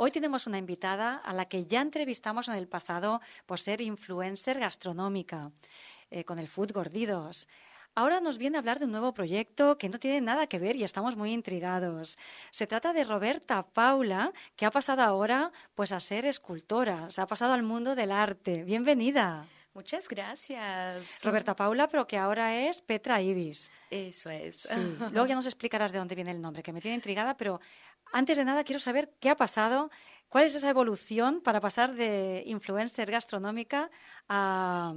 Hoy tenemos una invitada a la que ya entrevistamos en el pasado por ser influencer gastronómica, eh, con el Food Gordidos. Ahora nos viene a hablar de un nuevo proyecto que no tiene nada que ver y estamos muy intrigados. Se trata de Roberta Paula, que ha pasado ahora pues a ser escultora, se ha pasado al mundo del arte. Bienvenida. Muchas gracias. Roberta Paula, pero que ahora es Petra Ibis. Eso es. Luego ya nos explicarás de dónde viene el nombre, que me tiene intrigada, pero antes de nada, quiero saber qué ha pasado, cuál es esa evolución para pasar de influencer gastronómica a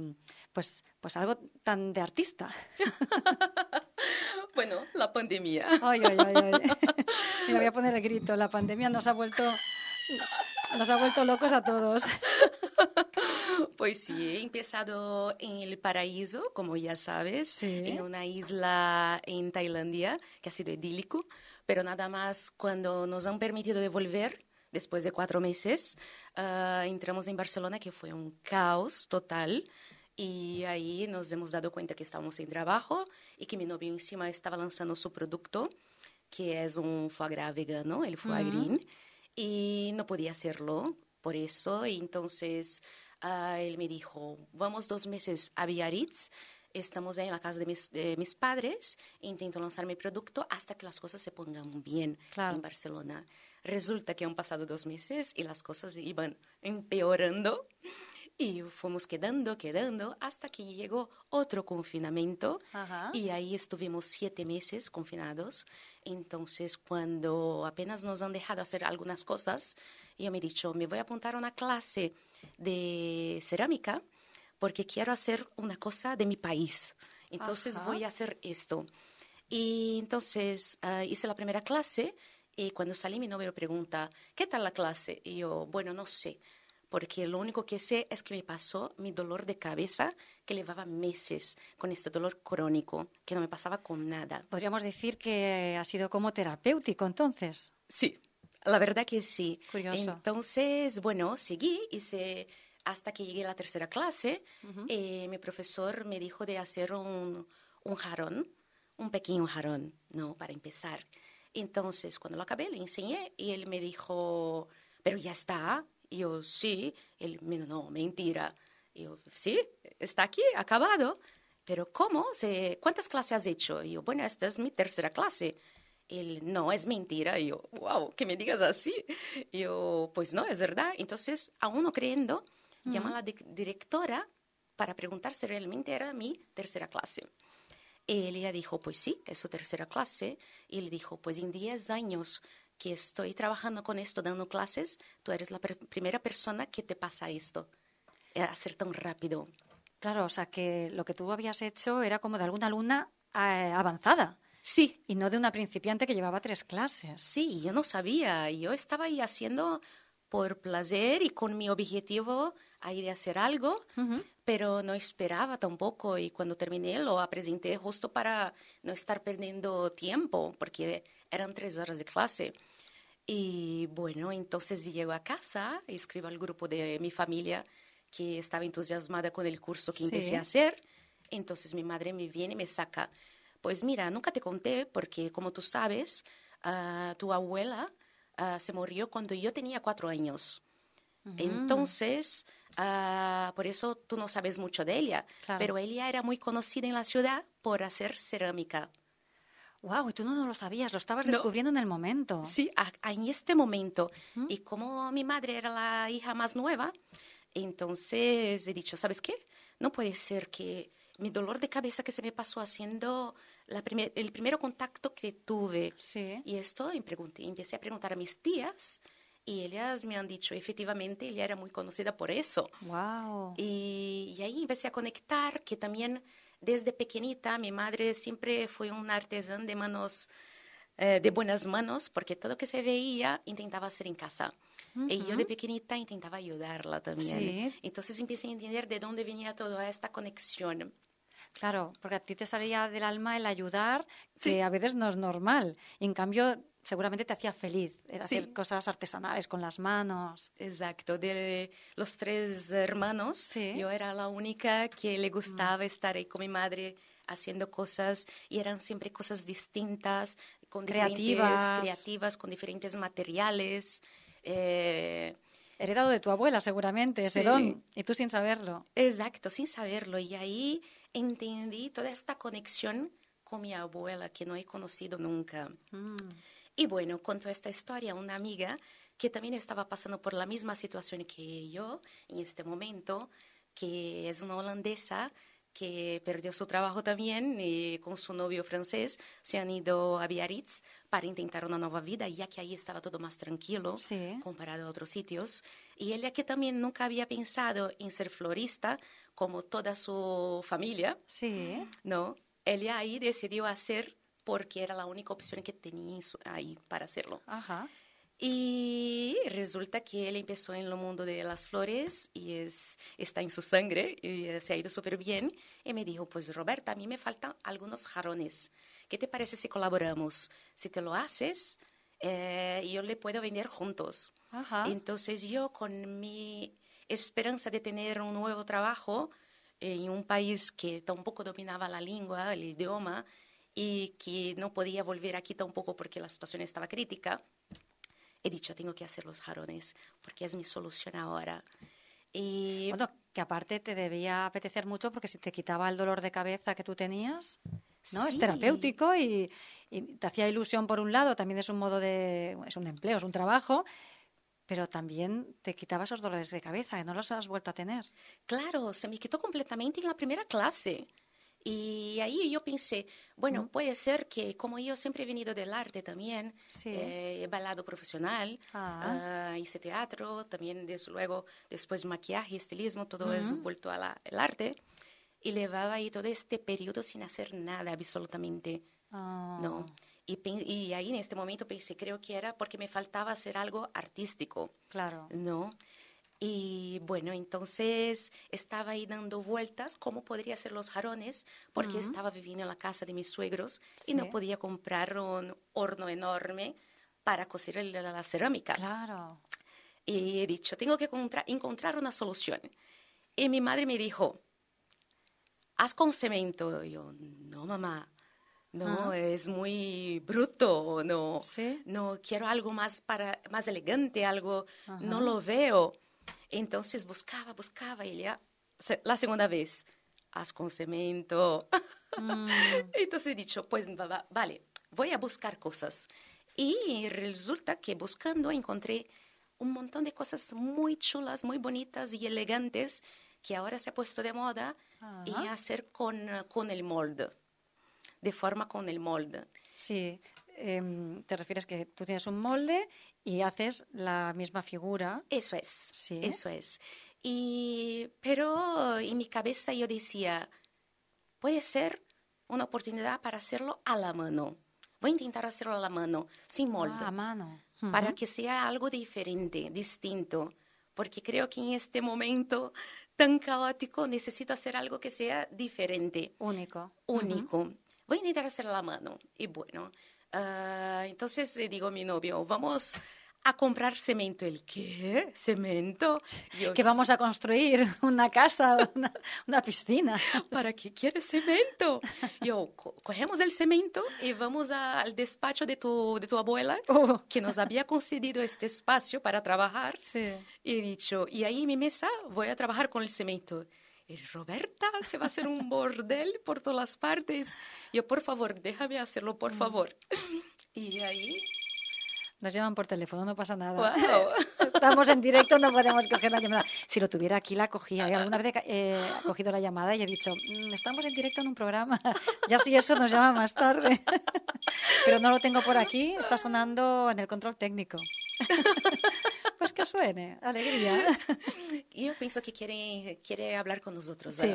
pues, pues algo tan de artista. bueno, la pandemia. Ay, ay, ay, Me voy a poner el grito. La pandemia nos ha vuelto, nos ha vuelto locos a todos. Pues sí, he empezado en el paraíso, como ya sabes, en una isla en Tailandia que ha sido idílico pero nada más cuando nos han permitido devolver, después de cuatro meses, ah, entramos en Barcelona, que fue un caos total. Y ahí nos hemos dado cuenta que estábamos sin trabajo y que mi novio encima estaba lanzando su producto, que es un foie gras vegano, el foie green, y no podía hacerlo por eso. Y entonces ah, él me dijo, vamos dos meses a Biarritz estamos en la casa de mis, padres, e intento lanzar mi producto hasta que las cosas se pongan bien en Barcelona. Resulta que han pasado dos meses y las cosas iban empeorando y fuimos quedando, quedando, hasta que llegó otro confinamiento y ahí estuvimos siete meses confinados. Entonces, cuando apenas nos han dejado hacer algunas cosas, yo me he dicho, me voy a apuntar a una clase de cerámica porque quiero hacer una cosa de mi país. Entonces voy a hacer esto. Y entonces ah, hice la primera clase y cuando salí mi novio pregunta, ¿qué tal la clase? Y yo, bueno, no sé, porque lo único que sé es que me pasó mi dolor de cabeza que llevaba meses con este dolor crónico, que no me pasaba con nada. Podríamos decir que ha sido como terapéutico entonces. Sí, la verdad que sí. Curioso. Entonces, bueno, seguí, hice hasta que llegué a la tercera clase, eh, mi profesor me dijo de hacer un, un jarón, un pequeño jarón, ¿no? Para empezar. Entonces, cuando lo acabé, le enseñé y él me dijo, pero ya está. Y yo, sí. Él me no, mentira. Y yo, sí, está aquí, acabado. Pero ¿cómo? ¿Se, ¿Cuántas clases has hecho? Y yo, bueno, esta es mi tercera clase. Él, no, es mentira. Y yo, wow, que me digas así. Y yo, pues no, es verdad. Entonces, aún no creyendo, Llama a la directora para preguntar si realmente era mi tercera clase. Y ella dijo, pues sí, es su tercera clase. Y le dijo, pues en 10 años que estoy trabajando con esto, dando clases, tú eres la primera persona que te pasa esto, hacer eh, tan rápido. Claro, o sea que lo que tú habías hecho era como de alguna alumna eh, avanzada. Sí. Y no de una principiante que llevaba tres clases. Sí, yo no sabía. Yo estaba ahí haciendo por placer y con mi objetivo ahí de hacer algo, pero no esperaba tampoco y cuando terminé lo presenté justo para no estar perdiendo tiempo, porque eran tres horas de clase. Y bueno, entonces llego a casa, escribo al grupo de mi familia que estaba entusiasmada con el curso que empecé a hacer. Entonces mi madre me viene y me saca, pues mira, nunca te conté porque como tú sabes, ah, tu abuela Ah, se murió cuando yo tenía cuatro años. Mm. Entonces, ah, por eso tú no sabes mucho de ella, pero ella era muy conocida en la ciudad por hacer cerámica. Wow, y tú no, lo sabías, lo estabas descubriendo en el momento. Sí, en este momento. Y como mi madre era la hija más nueva, entonces he dicho, ¿sabes qué? No puede ser que mi dolor de cabeza que se me pasó haciendo el primer contacto que tuve. Y esto empecé a preguntar a mis tías y ellas me han dicho, efectivamente, ella era muy conocida por eso. Y, ahí empecé a conectar que también desde pequeñita mi madre siempre fue un artesana de manos, eh, de buenas manos, porque todo lo que se veía intentaba hacer en casa. Y yo de pequeñita intentaba ayudarla también. Entonces empecé a entender de dónde venía toda esta conexión. Claro, porque a ti te salía del alma el ayudar, que a veces no es normal. en cambio, seguramente te hacía feliz hacer cosas artesanales con las manos. Exacto, de los tres hermanos, yo era la única que le mm. gustaba estar ahí con mi madre haciendo cosas y eran siempre cosas distintas, con creativas, creativas con diferentes materiales. Eh, Heredado de tu abuela, seguramente, ese don, y tú sin saberlo. Exacto, sin saberlo. Y ahí entendí toda esta conexión con mi abuela que no he conocido nunca. Mm. Y bueno, contó esta historia una amiga que también estaba pasando por la misma situación que yo en este momento, que es una holandesa que perdió su trabajo también y eh, con su novio francés se han ido a Biarritz para intentar una nueva vida, ya que ahí estaba todo más tranquilo comparado a otros sitios. Y ella que también nunca había pensado en ser florista, como toda su familia, sí. ¿no? Ella ahí decidió hacer porque era la única opción que tenía ahí para hacerlo. Ajá. Y resulta que él empezó en el mundo de las flores y es, está en su sangre y se ha ido súper bien. Y me dijo, pues Roberta, a mí me faltan algunos jarrones. ¿Qué te parece si colaboramos? Si te lo haces, eh, yo le puedo venir juntos. Entonces yo con mi esperanza de tener un nuevo trabajo en un país que tampoco dominaba la lengua, el idioma, y que no podía volver aquí tampoco porque la situación estaba crítica, he dicho, tengo que hacer los jarones, porque es mi solución ahora. Y bueno, que aparte te debía apetecer mucho porque si te quitaba el dolor de cabeza que tú tenías, ¿no? Es terapéutico y, y te hacía ilusión por un lado, también es un modo de, es un empleo, es un trabajo, pero también te quitaba esos dolores de cabeza que no los has vuelto a tener. Claro, se me quitó completamente en la primera clase. Y ahí yo pensé, bueno, puede ser que como yo siempre he venido del arte también, eh, he bailado profesional, ah. Ah, hice teatro, también desde luego después maquillaje, estilismo, todo es vuelto al arte. Y llevaba ahí todo este periodo sin hacer nada absolutamente ¿no? Ah. Y, ahí en este momento pensé, creo que era porque me faltaba hacer algo artístico. Claro. ¿No? Y bueno, entonces estaba ahí dando vueltas cómo podría hacer los jarones, porque estaba viviendo en la casa de mis suegros y no podía comprar un horno enorme para cocer la, cerámica. Claro. Y he dicho, tengo que encontrar una solución. Y mi madre me dijo, haz con cemento. yo, no, mamá, no es muy bruto, no, no quiero algo más para más elegante, algo no lo veo. Entonces buscaba, buscaba y la segunda vez, haz con cemento. Mm. Entonces he dicho, pues vale, voy a buscar cosas. Y resulta que buscando encontré un montón de cosas muy chulas, muy bonitas y elegantes que ahora se ha puesto de moda y hacer con, con el molde de forma con el molde. Sí, em, te refieres que tú tienes un molde y haces la misma figura. Eso es, ¿Sí? eso es. Y, pero en mi cabeza yo decía, puede ser una oportunidad para hacerlo a la mano. Voy a intentar hacerlo a la mano, sin ah, molde. a mano. Para que sea algo diferente, distinto. Porque creo que en este momento tan caótico necesito hacer algo que sea diferente. Único. Único voy a intentar hacer la mano. Y bueno, ah, entonces le eh, digo a mi novio, vamos a comprar cemento. ¿El qué? ¿Cemento? Que vamos a construir una casa, una, piscina. ¿Para qué quieres cemento? Yo, cogemos el cemento y vamos al despacho de tu, de tu abuela, oh. que nos había concedido este espacio para trabajar. Y he dicho, y ahí en mi mesa voy a trabajar con el cemento. Roberta, se va a hacer un bordel por todas las partes. Yo, por favor, déjame hacerlo, por mm. favor. Y de ahí... Nos llaman por teléfono, no pasa nada. Estamos en directo, no podemos coger la llamada. Si lo tuviera aquí, la cogía. Y alguna vez he eh, cogido la llamada y he dicho, mm, estamos en directo en un programa. ya si eso nos llama más tarde. Pero no lo tengo por aquí, está sonando en el control técnico. Pues que suene, alegría. yo pienso que quiere, quiere hablar con nosotros. Sí,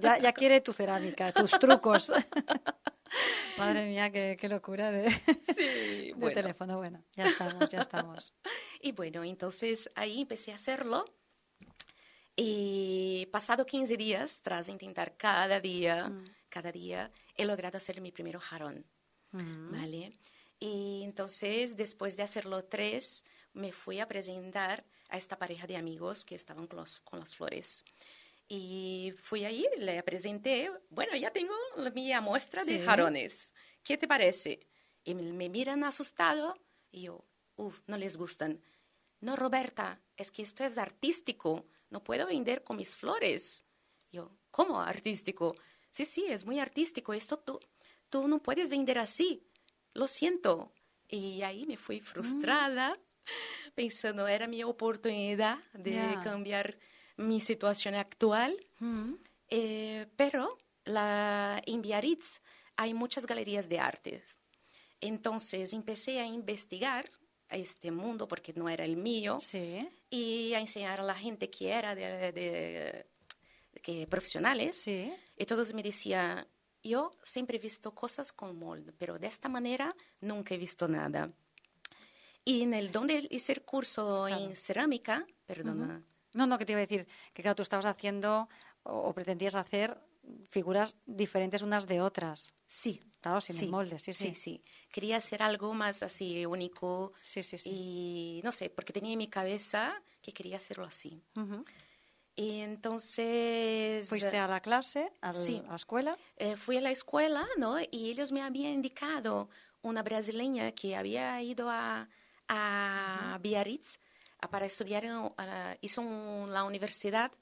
ya, quiere tu cerámica, tus trucos. Madre mía, qué, locura de, teléfono. Bueno, ya estamos, ya estamos. Y bueno, entonces ahí empecé a hacerlo. Y pasado 15 días, tras intentar cada día, mm. cada día, he logrado hacer mi primer jarón. Mm. ¿Vale? Y entonces, después de hacerlo tres, me fui a presentar a esta pareja de amigos que estaban con, con las flores. Y fui ahí, le presenté, bueno, ya tengo mi muestra de jarones, ¿qué te parece? Y me, miran asustado y yo, uff, no les gustan. No, Roberta, es que esto es artístico, no puedo vender con mis flores. yo, ¿cómo artístico? Sí, sí, es muy artístico, esto tú, tú no puedes vender así, lo siento. Y ahí me fui mm. frustrada. pensando, era mi oportunidad de cambiar mi situación actual. Eh, pero la, en Biarritz hay muchas galerías de artes. Entonces empecé a investigar este mundo porque no era el mío y a enseñar a la gente que era de, que profesionales y todos me decían yo siempre he visto cosas con mold pero de esta manera nunca he visto nada y en el donde hice el curso en cerámica, perdona. No, no, que te iba a decir que claro, tú estabas haciendo o, pretendías hacer figuras diferentes unas de otras. Sí. Claro, sin moldes, sí, sí, sí, sí. Quería hacer algo más así único. Sí, sí, sí. Y no sé, porque tenía en mi cabeza que quería hacerlo así. Y entonces... ¿Fuiste a la clase, a la escuela? Eh, fui a la escuela, ¿no? Y ellos me habían indicado una brasileña que había ido a, a Biarritz para estudiar, hizo la Universidad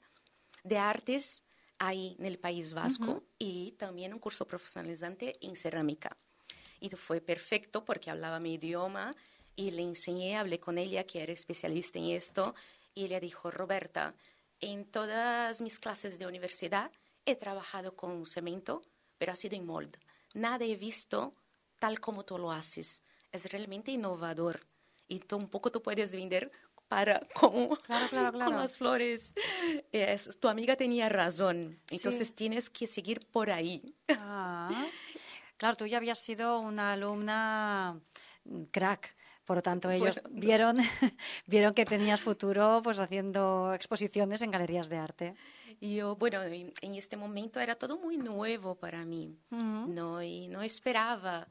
de Artes ahí en el País Vasco y también un curso profesionalizante en cerámica. Y fue perfecto porque hablaba mi idioma y le enseñé, hablé con ella, que era especialista en esto, y ella dijo, Roberta, en todas mis clases de universidad he trabajado con cemento, pero ha sido en molde. Nada he visto tal como tú lo haces. Es realmente innovador y un poco tú puedes vender para como, claro, con las flores. Eh, tu amiga tenía razón, entonces tienes que seguir por ahí. Ah. Claro, tú ya habías sido una alumna mm, crack. Por lo tanto, ellos vieron, vieron que tenías futuro pues haciendo exposiciones en galerías de arte. yo, bueno, en este momento era todo muy nuevo para mí, ¿no? Y no esperaba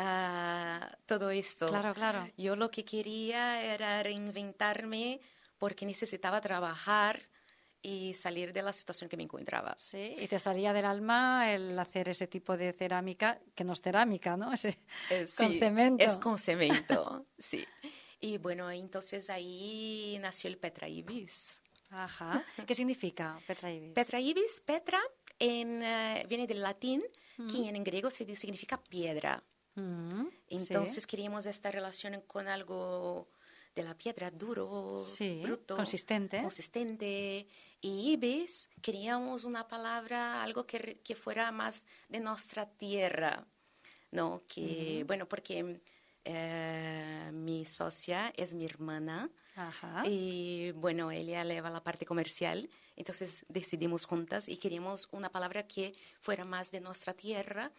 Ah, todo esto. Claro, claro. Yo lo que quería era reinventarme porque necesitaba trabajar y salir de la situación que me encontraba. Sí, y te salía del alma el hacer ese tipo de cerámica, que no es cerámica, ¿no? Es eh, con cemento. Es con cemento, sí. Y bueno, entonces ahí nació el Petra Ajá. ¿Qué significa Petra Ibis? Petra en, eh, viene del latín, que en griego se significa piedra. Entonces queríamos esta relación con algo de la piedra duro, bruto, consistente. consistente. Y ibis, queríamos una palabra, algo que, que fuera más de nuestra tierra, ¿no? Que, bueno, porque eh, mi socia es mi hermana y, bueno, ella lleva la parte comercial, entonces decidimos juntas y queríamos una palabra que fuera más de nuestra tierra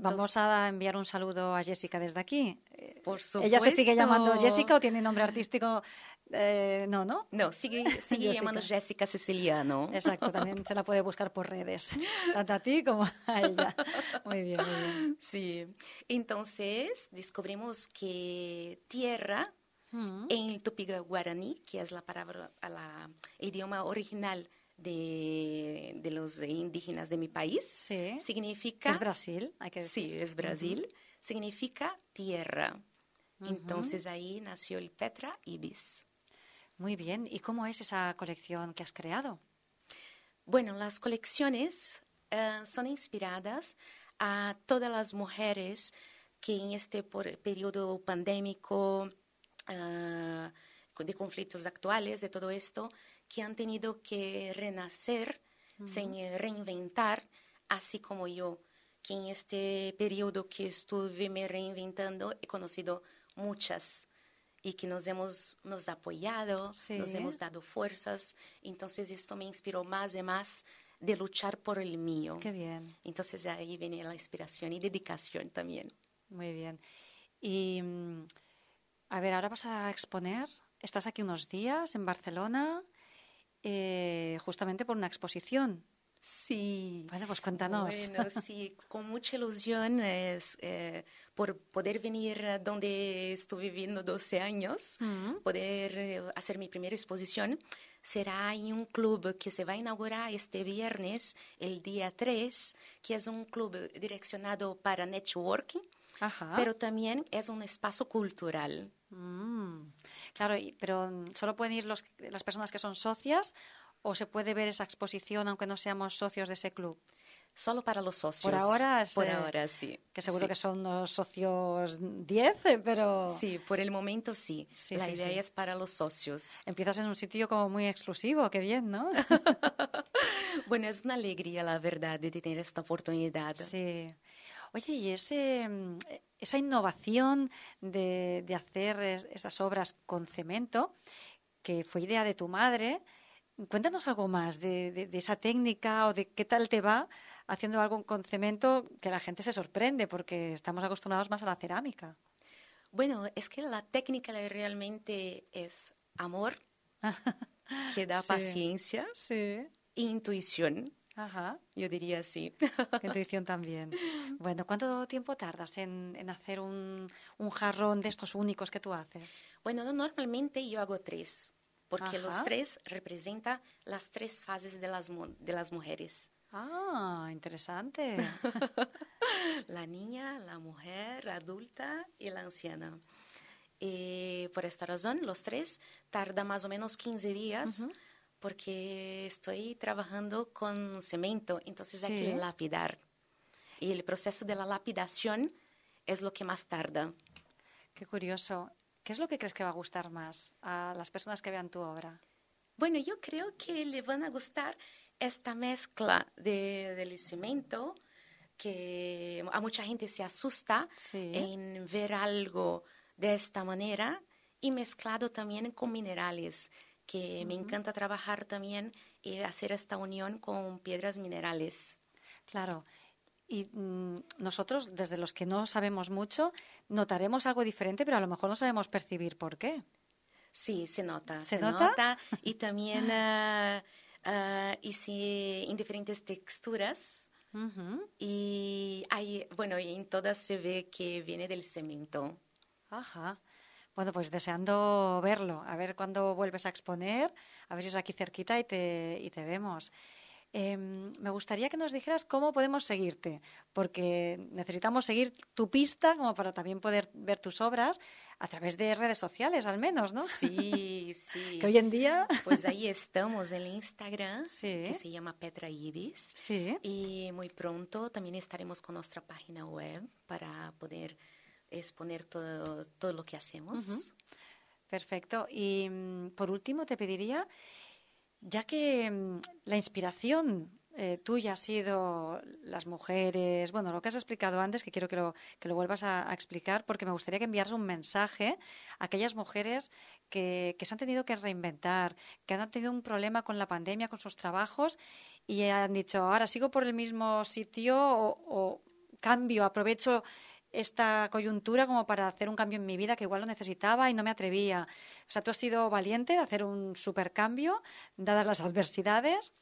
Vamos a enviar un saludo a Jessica desde aquí. Eh, por supuesto. ¿Ella se sigue llamando Jessica o tiene nombre artístico? Eh, no, ¿no? No, sigue, sigue Jessica. Cecilia, ¿no? Exacto, también se la puede buscar por redes, tanto a ti como a ella. Muy bien, muy bien. Sí, entonces descubrimos que tierra mm. en el tupi guaraní, que es la palabra, el idioma original de, los indígenas de mi país. Sí. Significa... Es Brasil, hay que decir. Sí, es Brasil. Significa tierra. Entonces ahí nació el Petra Ibis. Muy bien. ¿Y cómo es esa colección que has creado? Bueno, las colecciones eh, son inspiradas a todas las mujeres que en este periodo pandémico, eh, de conflictos actuales, de todo esto, que han tenido que renacer, sin reinventar, así como yo, que en este periodo que estuve me reinventando he conocido muchas y que nos hemos nos apoyado, nos hemos dado fuerzas. Entonces esto me inspiró más y más de luchar por el mío. Qué bien. Entonces ahí viene la inspiración y dedicación también. Muy bien. Y mm, a ver, ahora vas a exponer. Estás aquí unos días en Barcelona. Eh, justamente por una exposición. Sí. Bueno, pues cuéntanos. Bueno, sí, con mucha ilusión es, eh, por poder venir donde estuve viviendo 12 años, mm. poder eh, hacer mi primera exposición. Será en un club que se va a inaugurar este viernes, el día 3, que es un club direccionado para networking, pero también es un espacio cultural. Mm. Claro, pero mm, solo pueden ir los, las personas que son socias o se puede ver esa exposición aunque no seamos socios de ese club. Solo para los socios. Por ahora, eh, por ahora sí. Que seguro que son los socios 10, eh, pero... Sí, por el momento sí. La idea es para los socios. Empiezas en un sitio como muy exclusivo, qué bien, ¿no? bueno, es una alegría, la verdad, de tener esta oportunidad. Sí. Oye, y mm, e, esa innovación de, hacer esas obras con cemento, que fue idea de tu madre, cuéntanos algo más de, esa técnica o de qué tal te va haciendo algo con cemento que la gente se sorprende porque estamos acostumbrados más a la cerámica. Bueno, es que la técnica realmente es amor, que da paciencia, e intuición Ajá, yo diría sí. Intuición también. Bueno, ¿cuánto tiempo tardas en, hacer un, jarrón de estos únicos que tú haces? Bueno, normalmente yo hago tres, porque los tres representan las tres fases de las, mujeres. Ah, interesante. la niña, la mujer la adulta y la anciana. Eh, por esta razón, los tres tardan más o menos 15 días porque estoy trabajando con cemento, entonces hay que lapidar. Y el proceso de la lapidación es lo que más tarda. Qué curioso. ¿Qué es lo que crees que va a gustar más a las personas que vean tu obra? Bueno, yo creo que le van a gustar esta mezcla de, del cemento, que a mucha gente se asusta en ver algo de esta manera y mezclado también con minerales que me encanta trabajar también y eh, hacer esta unión con piedras minerales. Claro. Y mm, nosotros, desde los que no sabemos mucho, notaremos algo diferente, pero a lo mejor no sabemos percibir por qué. Sí, se nota. Se, nota? Y también, y ah, si ah, en diferentes texturas. Y hay, bueno, y en todas se ve que viene del cemento. Ajá. Bueno, pues deseando verlo, a ver cuándo vuelves a exponer, a ver si es aquí cerquita y te, y te vemos. Em, me gustaría que nos dijeras cómo podemos seguirte, porque necesitamos seguir tu pista como para también poder ver tus obras a través de redes sociales, al menos, ¿no? Sí, sí. que hoy en día. Pues ahí estamos en Instagram, que se llama Petra Ibis. Sí. Y muy pronto también estaremos con nuestra página web para poder exponer todo, todo lo que hacemos. Perfecto. Y mm, por último, te pediría, ya que mm, la inspiración eh, tuya ha sido las mujeres, bueno, lo que has explicado antes, que quiero que lo, que lo vuelvas a, explicar, porque me gustaría que enviaras un mensaje a aquellas mujeres que, se han tenido que reinventar, que han tenido un problema con la pandemia, con sus trabajos, y han dicho, ahora sigo por el mismo sitio o cambio, aprovecho esta coyuntura como para hacer un cambio en mi vida que igual lo necesitaba y no me atrevía. O sea, tú has sido valiente de hacer un supercambio, dadas las adversidades,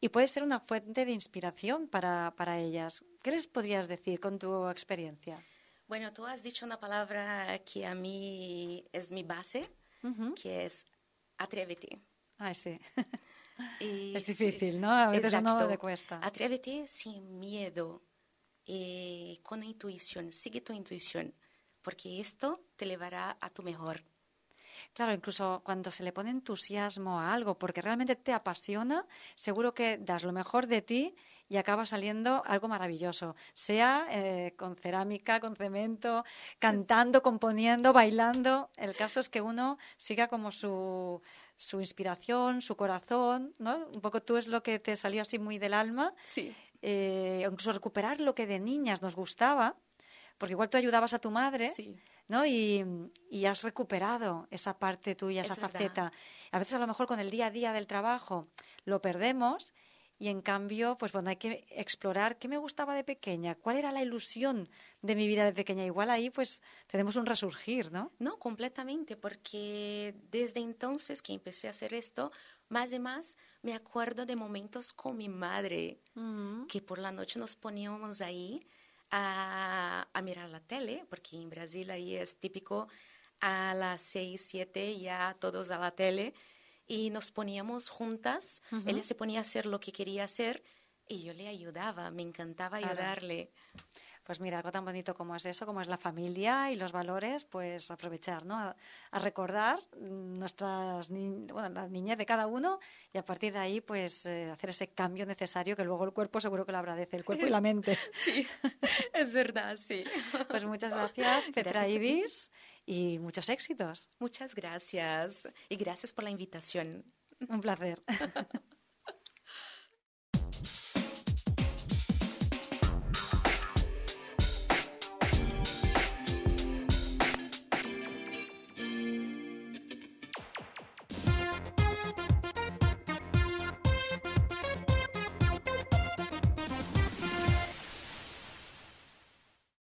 y puedes ser una fuente de inspiración para, para ellas. ¿Qué les podrías decir con tu experiencia? Bueno, tú has dicho una palabra que a mí es mi base, que es atrévete. Ah, sí. es difícil, ¿no? A veces un no le cuesta. Atrévete sin miedo. Eh, con intuición, sigue tu intuición, porque esto te llevará a tu mejor. Claro, incluso cuando se le pone entusiasmo a algo, porque realmente te apasiona, seguro que das lo mejor de ti y acaba saliendo algo maravilloso, sea eh, con cerámica, con cemento, cantando, componiendo, bailando. El caso es que uno siga como su, su inspiración, su corazón, ¿no? Un poco tú es lo que te salió así muy del alma. Sí. Eh, incluso recuperar lo que de niñas nos gustaba, porque igual tú ayudabas a tu madre. ¿no? Y, has recuperado esa parte tuya, esa faceta. A veces a lo mejor con el día a día del trabajo lo perdemos y en cambio, pues bueno, hay que explorar qué me gustaba de pequeña, cuál era la ilusión de mi vida de pequeña. Igual ahí pues tenemos un resurgir, ¿no? No, completamente, porque desde entonces que empecé a hacer esto, más y más me acuerdo de momentos con mi madre, mm. que por la noche nos poníamos ahí a, a, mirar la tele, porque en Brasil ahí es típico a las 6, 7 ya todos a la tele y nos poníamos juntas. él Ella se ponía a hacer lo que quería hacer y yo le ayudaba, me encantaba ayudarle. Pues mira, algo tan bonito como es eso, como es la familia y los valores, pues aprovechar, ¿no? A, recordar nuestras bueno, la niñez de cada uno y a partir de ahí, pues eh, hacer ese cambio necesario que luego el cuerpo seguro que lo agradece, el cuerpo y la mente. Sí, es verdad, sí. Pues muchas gracias, Petra Ibis y muchos éxitos. Muchas gracias y gracias por la invitación. Un placer.